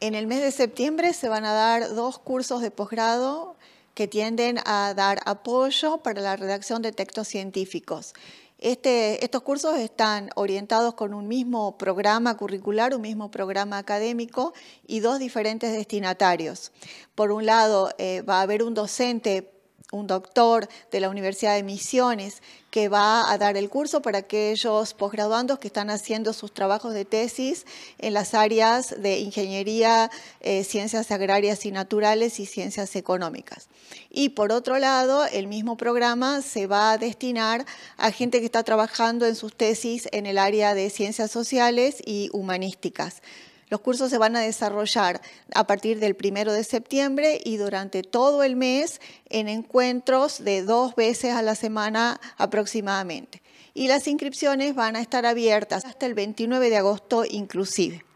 En el mes de septiembre se van a dar dos cursos de posgrado que tienden a dar apoyo para la redacción de textos científicos. Este, estos cursos están orientados con un mismo programa curricular, un mismo programa académico y dos diferentes destinatarios. Por un lado, eh, va a haber un docente un doctor de la Universidad de Misiones que va a dar el curso para aquellos posgraduandos que están haciendo sus trabajos de tesis en las áreas de ingeniería, eh, ciencias agrarias y naturales y ciencias económicas. Y por otro lado, el mismo programa se va a destinar a gente que está trabajando en sus tesis en el área de ciencias sociales y humanísticas. Los cursos se van a desarrollar a partir del primero de septiembre y durante todo el mes en encuentros de dos veces a la semana aproximadamente. Y las inscripciones van a estar abiertas hasta el 29 de agosto inclusive.